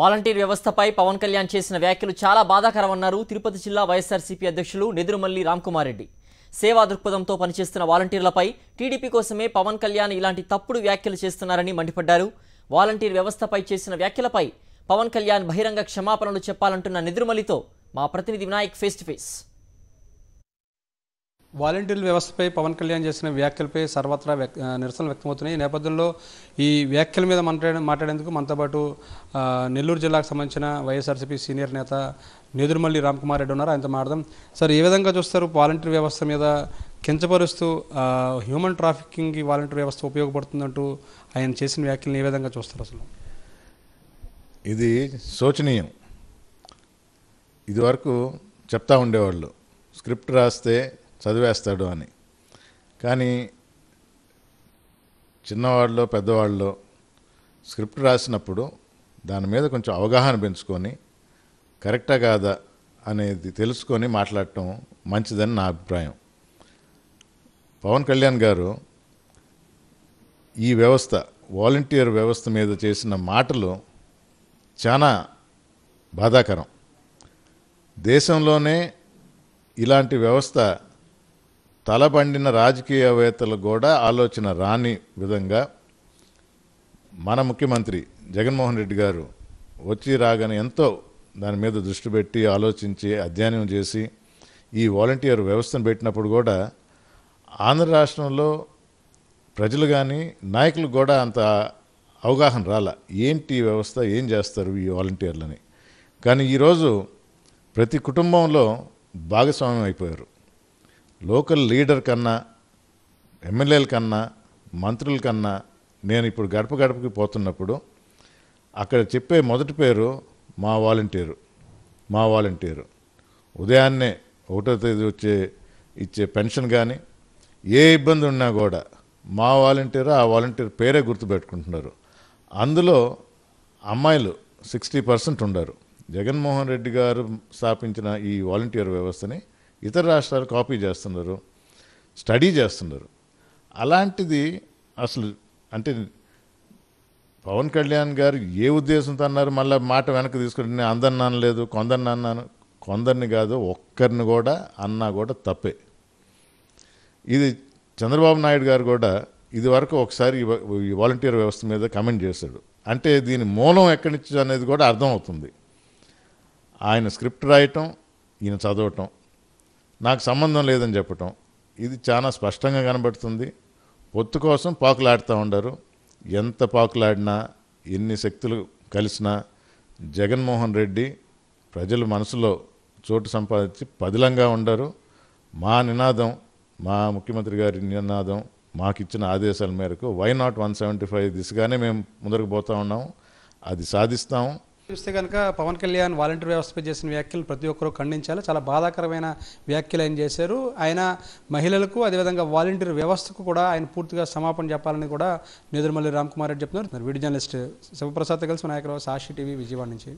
volunteer వ్యవస్థపై పవన్ కళ్యాణ్ చేసిన వ్యాఖ్యలు చాలా బాధాకరమన్నారు తిరుపతి జిల్లా వైఎస్ఆర్సీపీ అధ్యక్షులు నెదురుమల్లి రామ్కుమార్ రెడ్డి సేవా దృక్పథంతో పనిచేస్తున్న వాలంటీర్లపై టీడీపీ కోసమే పవన్ కళ్యాణ్ ఇలాంటి తప్పుడు వ్యాఖ్యలు చేస్తున్నారని మండిపడ్డారు వాలంటీర్ వ్యవస్థపై చేసిన వ్యాఖ్యలపై పవన్ కళ్యాణ్ బహిరంగ క్షమాపణలు చెప్పాలంటున్న నిద్రమలితో మా ప్రతినిధి వినాయక్ ఫేస్ టు ఫేస్ వాలంటీర్ల వ్యవస్థపై పవన్ కళ్యాణ్ చేసిన వ్యాఖ్యలపై సర్వత్రా నిరసనలు వ్యక్తమవుతున్నాయి ఈ నేపథ్యంలో ఈ వ్యాఖ్యల మీద మాట్లాడే మాట్లాడేందుకు మనతో పాటు నెల్లూరు జిల్లాకు సంబంధించిన వైఎస్ఆర్సీపీ సీనియర్ నేత నేదురుమల్లి రామ్కుమార్ రెడ్డి ఉన్నారు ఆయనతో మాట్లాడదాం సార్ ఏ విధంగా చూస్తారు వాలంటీర్ వ్యవస్థ మీద కించపరుస్తూ హ్యూమన్ ట్రాఫికింగ్కి వాలంటీర్ వ్యవస్థ ఉపయోగపడుతుందంటూ ఆయన చేసిన వ్యాఖ్యలను ఏ విధంగా చూస్తారు అసలు ఇది శోచనీయం ఇదివరకు చెప్తా ఉండేవాళ్ళు స్క్రిప్ట్ రాస్తే చదివేస్తాడు అని కానీ చిన్నవాళ్ళు పెద్దవాళ్ళు స్క్రిప్ట్ రాసినప్పుడు దాని మీద కొంచెం అవగాహన పెంచుకొని కరెక్టా కాదా అనేది తెలుసుకొని మాట్లాడటం మంచిదని నా అభిప్రాయం పవన్ కళ్యాణ్ గారు ఈ వ్యవస్థ వాలంటీర్ వ్యవస్థ మీద చేసిన మాటలు చాలా బాధాకరం దేశంలోనే ఇలాంటి వ్యవస్థ తలబండిన రాజకీయవేత్తలకు కూడా ఆలోచన రాని విధంగా మన ముఖ్యమంత్రి జగన్మోహన్ రెడ్డి గారు వచ్చి రాగానే ఎంతో దాని మీద దృష్టి పెట్టి ఆలోచించి అధ్యయనం చేసి ఈ వాలంటీర్ వ్యవస్థను పెట్టినప్పుడు కూడా ఆంధ్ర రాష్ట్రంలో ప్రజలు కానీ నాయకులు కూడా అంత అవగాహన రాల ఏంటి వ్యవస్థ ఏం చేస్తారు ఈ వాలంటీర్లని కానీ ఈరోజు ప్రతి కుటుంబంలో భాగస్వామ్యం అయిపోయారు లోకల్ లీడర్ కన్నా ఎమ్మెల్యేల కన్నా మంత్రుల కన్నా నేను ఇప్పుడు గడప గడపకి పోతున్నప్పుడు అక్కడ చెప్పే మొదటి పేరు మా వాలంటీరు మా వాలంటీరు ఉదయాన్నే ఒకటో తేదీ వచ్చే ఇచ్చే పెన్షన్ కానీ ఏ ఇబ్బంది ఉన్నా కూడా మా వాలంటీరు ఆ వాలంటీర్ పేరే గుర్తుపెట్టుకుంటున్నారు అందులో అమ్మాయిలు సిక్స్టీ పర్సెంట్ ఉండరు జగన్మోహన్ రెడ్డి గారు స్థాపించిన ఈ వాలంటీర్ వ్యవస్థని ఇతర రాష్ట్రాలు కాపీ చేస్తున్నారు స్టడీ చేస్తున్నారు అలాంటిది అసలు అంటే పవన్ కళ్యాణ్ గారు ఏ ఉద్దేశంతో అన్నారు మళ్ళీ మాట వెనక్కి తీసుకుంటే నేను అందరిని అనలేదు కొందరిని అన్నాను కొందరిని కాదు ఒక్కరిని కూడా అన్నా కూడా తప్పే ఇది చంద్రబాబు నాయుడు గారు కూడా ఇది వరకు ఒకసారి ఈ వాలంటీర్ వ్యవస్థ మీద కమెంట్ చేశాడు అంటే దీని మూలం ఎక్కడి నుంచి అనేది కూడా అర్థమవుతుంది ఆయన స్క్రిప్ట్ రాయటం ఈయన చదవటం నాకు సంబంధం లేదని చెప్పటం ఇది చాలా స్పష్టంగా కనబడుతుంది పొత్తు కోసం పాకులాడుతూ ఉండరు ఎంత పాకులాడినా ఎన్ని శక్తులు కలిసినా జగన్మోహన్ రెడ్డి ప్రజల మనసులో చోటు సంపాదించి పదిలంగా ఉండరు మా నినాదం మా ముఖ్యమంత్రి గారి నినాదం మాకు ఇచ్చిన ఆదేశాల మేరకు why not one seventy five దిశగానే మేము ముందరకు పోతూ ఉన్నాం అది సాధిస్తాము చూస్తే కనుక పవన్ కళ్యాణ్ వాలంటీర్ వ్యవస్థపై చేసిన వ్యాఖ్యలు ప్రతి ఒక్కరూ ఖండించాలి చాలా బాధాకరమైన వ్యాఖ్యలు ఆయన చేశారు ఆయన మహిళలకు అదేవిధంగా వాలంటీర్ వ్యవస్థకు కూడా ఆయన పూర్తిగా సమాపణ చెప్పాలని కూడా నేదురుమల్లి రామ్ కుమార్ రెడ్డి చెప్తున్నారు వీడియో జర్నలిస్ట్ శివప్రసాద్ కలిసి నాయకరావు సాక్షి టీవీ విజయవాడ నుంచి